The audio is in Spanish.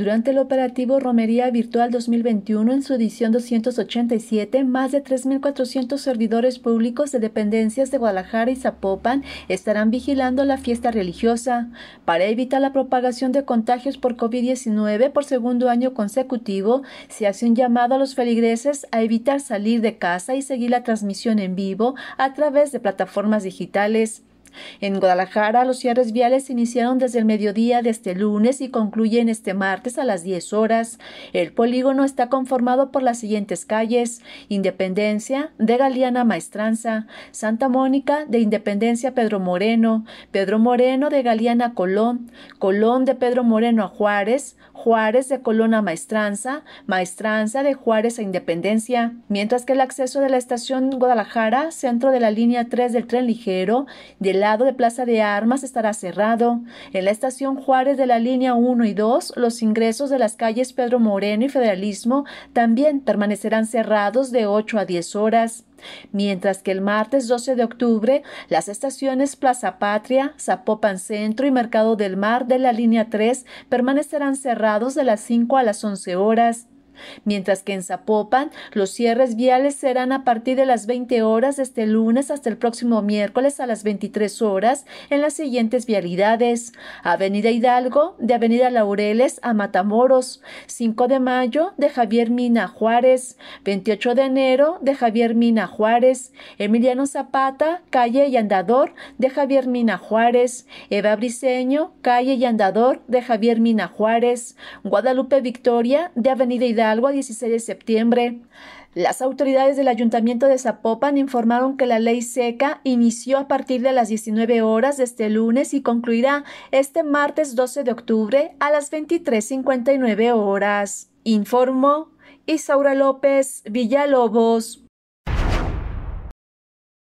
Durante el operativo Romería Virtual 2021, en su edición 287, más de 3.400 servidores públicos de dependencias de Guadalajara y Zapopan estarán vigilando la fiesta religiosa. Para evitar la propagación de contagios por COVID-19 por segundo año consecutivo, se hace un llamado a los feligreses a evitar salir de casa y seguir la transmisión en vivo a través de plataformas digitales. En Guadalajara, los cierres viales iniciaron desde el mediodía de este lunes y concluyen este martes a las 10 horas. El polígono está conformado por las siguientes calles: Independencia de Galeana Maestranza, Santa Mónica de Independencia Pedro Moreno, Pedro Moreno de Galeana Colón, Colón de Pedro Moreno a Juárez, Juárez de Colón a Maestranza, Maestranza de Juárez a Independencia, mientras que el acceso de la estación Guadalajara, centro de la línea 3 del tren ligero, de lado de Plaza de Armas estará cerrado. En la estación Juárez de la línea 1 y 2, los ingresos de las calles Pedro Moreno y Federalismo también permanecerán cerrados de 8 a 10 horas. Mientras que el martes 12 de octubre, las estaciones Plaza Patria, Zapopan Centro y Mercado del Mar de la línea 3 permanecerán cerrados de las 5 a las 11 horas mientras que en Zapopan los cierres viales serán a partir de las 20 horas este lunes hasta el próximo miércoles a las 23 horas en las siguientes vialidades: Avenida Hidalgo, de Avenida Laureles a Matamoros, 5 de mayo de Javier Mina Juárez, 28 de enero de Javier Mina Juárez, Emiliano Zapata, calle y andador de Javier Mina Juárez, Eva Briseño, calle y andador de Javier Mina Juárez, Guadalupe Victoria de Avenida Hidalgo algo a 16 de septiembre. Las autoridades del Ayuntamiento de Zapopan informaron que la ley seca inició a partir de las 19 horas de este lunes y concluirá este martes 12 de octubre a las 23.59 horas. Informó Isaura López Villalobos.